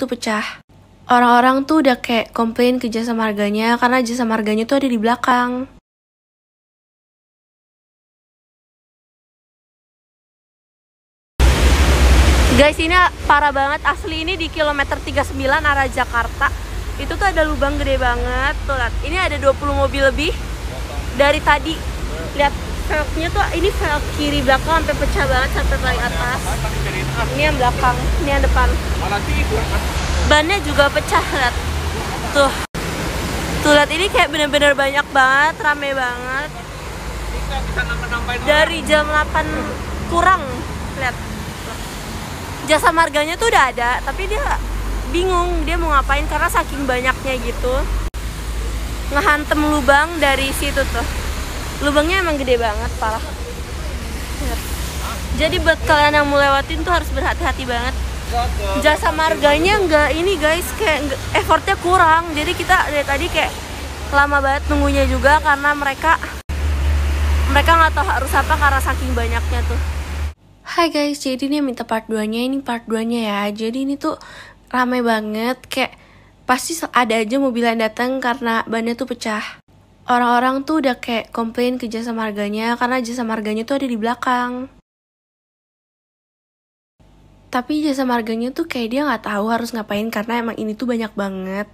tuh pecah. Orang-orang tuh udah kayak komplain ke jasa marganya karena jasa marganya tuh ada di belakang. Guys, ini parah banget. Asli ini di kilometer 39 arah Jakarta. Itu tuh ada lubang gede banget. Tuh, lihat. Ini ada 20 mobil lebih dari tadi. Lihat, velgnya tuh ini velg kiri belakang sampai pecah banget sampai paling atas ini yang belakang ini yang depan bannya juga pecah lihat tuh tuh lihat ini kayak bener-bener banyak banget rame banget dari jam 8 kurang lihat jasa marganya tuh udah ada tapi dia bingung dia mau ngapain karena saking banyaknya gitu ngehantem lubang dari situ tuh lubangnya emang gede banget parah jadi buat kalian yang mau lewatin tuh harus berhati-hati banget jasa marganya nggak ini guys kayak effortnya kurang jadi kita dari tadi kayak lama banget nunggunya juga karena mereka mereka nggak tahu harus apa karena saking banyaknya tuh Hai guys, jadi ini minta part 2-nya, ini part 2-nya ya Jadi ini tuh rame banget, kayak pasti ada aja mobil yang datang karena bannya tuh pecah orang-orang tuh udah kayak komplain ke jasa marganya karena jasa marganya tuh ada di belakang. Tapi jasa marganya tuh kayak dia nggak tahu harus ngapain karena emang ini tuh banyak banget.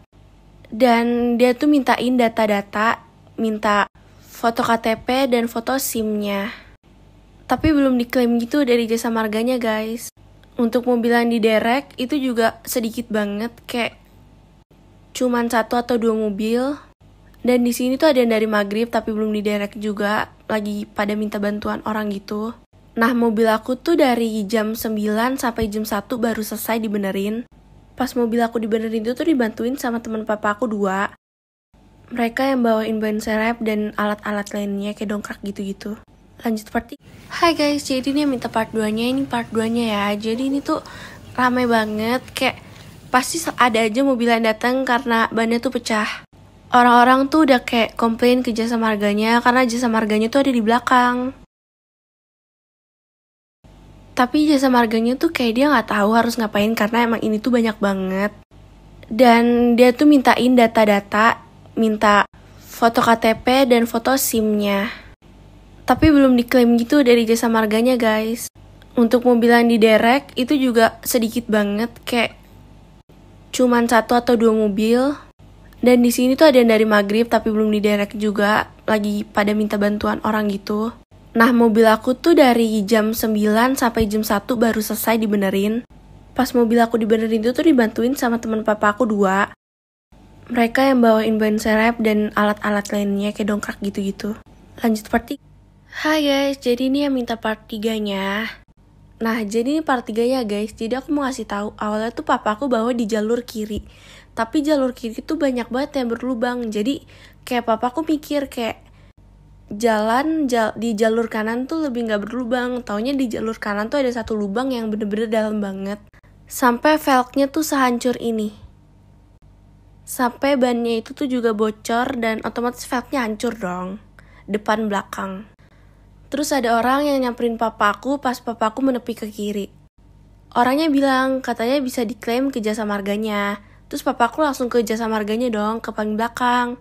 Dan dia tuh mintain data-data, minta foto KTP dan foto SIM-nya. Tapi belum diklaim gitu dari jasa marganya guys. Untuk mobilan di derek itu juga sedikit banget kayak cuman satu atau dua mobil dan di sini tuh ada yang dari maghrib tapi belum diderek juga, lagi pada minta bantuan orang gitu. Nah mobil aku tuh dari jam 9 sampai jam 1 baru selesai dibenerin. Pas mobil aku dibenerin itu tuh dibantuin sama teman papa aku dua. Mereka yang bawain ban serep dan alat-alat lainnya kayak dongkrak gitu-gitu. Lanjut part Hai guys, jadi ini yang minta part 2-nya, ini part 2-nya ya. Jadi ini tuh ramai banget, kayak pasti ada aja mobil yang datang karena bannya tuh pecah orang-orang tuh udah kayak komplain ke jasa marganya karena jasa marganya tuh ada di belakang. Tapi jasa marganya tuh kayak dia nggak tahu harus ngapain karena emang ini tuh banyak banget. Dan dia tuh mintain data-data, minta foto KTP dan foto SIM-nya. Tapi belum diklaim gitu dari jasa marganya guys. Untuk mobilan di derek itu juga sedikit banget kayak cuman satu atau dua mobil dan di sini tuh ada yang dari maghrib tapi belum diderek juga, lagi pada minta bantuan orang gitu. Nah, mobil aku tuh dari jam 9 sampai jam 1 baru selesai dibenerin. Pas mobil aku dibenerin itu tuh dibantuin sama teman papa aku dua. Mereka yang bawain ban serep dan alat-alat lainnya kayak dongkrak gitu-gitu. Lanjut part 3. Hai guys, jadi ini yang minta part 3-nya. Nah, jadi ini part 3 ya guys. Jadi aku mau ngasih tahu awalnya tuh papa aku bawa di jalur kiri. Tapi jalur kiri tuh banyak banget yang berlubang. Jadi kayak papa aku mikir kayak jalan jal di jalur kanan tuh lebih nggak berlubang. Taunya di jalur kanan tuh ada satu lubang yang bener-bener dalam banget. Sampai velgnya tuh sehancur ini. Sampai bannya itu tuh juga bocor dan otomatis velgnya hancur dong. Depan belakang. Terus ada orang yang nyamperin papaku pas papaku menepi ke kiri. Orangnya bilang katanya bisa diklaim ke jasa marganya. Terus papaku langsung ke jasa marganya dong, ke paling belakang.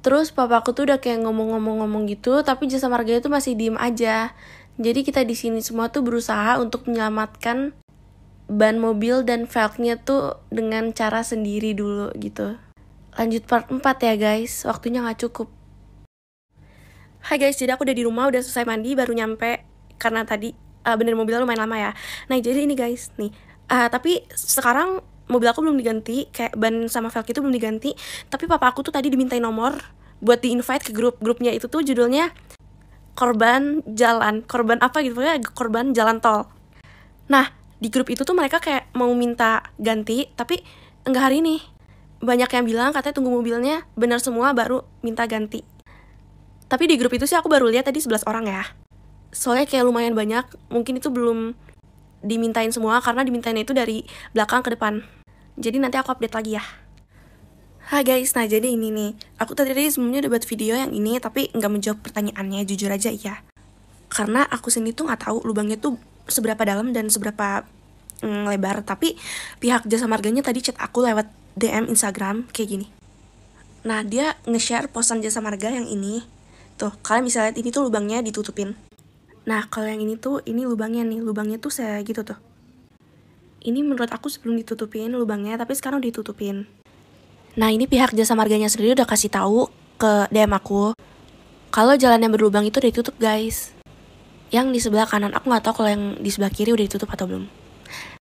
Terus papaku tuh udah kayak ngomong-ngomong-ngomong gitu, tapi jasa marganya tuh masih diem aja. Jadi kita di sini semua tuh berusaha untuk menyelamatkan ban mobil dan velgnya tuh dengan cara sendiri dulu gitu. Lanjut part 4 ya guys, waktunya nggak cukup. Hai guys, jadi aku udah di rumah, udah selesai mandi, baru nyampe karena tadi uh, bener mobilnya lumayan lama ya. Nah jadi ini guys, nih. Uh, tapi sekarang mobil aku belum diganti, kayak ban sama velg itu belum diganti. Tapi papa aku tuh tadi dimintai nomor buat di invite ke grup grupnya itu tuh judulnya korban jalan, korban apa gitu ya, korban jalan tol. Nah di grup itu tuh mereka kayak mau minta ganti, tapi enggak hari ini. Banyak yang bilang katanya tunggu mobilnya bener semua baru minta ganti tapi di grup itu sih aku baru lihat tadi 11 orang ya. Soalnya kayak lumayan banyak, mungkin itu belum dimintain semua karena dimintain itu dari belakang ke depan. Jadi nanti aku update lagi ya. Hai guys, nah jadi ini nih. Aku tadi tadi sebelumnya udah buat video yang ini tapi nggak menjawab pertanyaannya jujur aja ya. Karena aku sendiri tuh nggak tahu lubangnya tuh seberapa dalam dan seberapa mm, lebar, tapi pihak jasa marganya tadi chat aku lewat DM Instagram kayak gini. Nah, dia nge-share posan jasa marga yang ini Tuh, kalian bisa lihat ini tuh lubangnya ditutupin. Nah, kalau yang ini tuh, ini lubangnya nih. Lubangnya tuh saya gitu tuh. Ini menurut aku sebelum ditutupin lubangnya, tapi sekarang ditutupin. Nah, ini pihak jasa marganya sendiri udah kasih tahu ke DM aku. Kalau jalan yang berlubang itu udah ditutup, guys. Yang di sebelah kanan, aku nggak tahu kalau yang di sebelah kiri udah ditutup atau belum.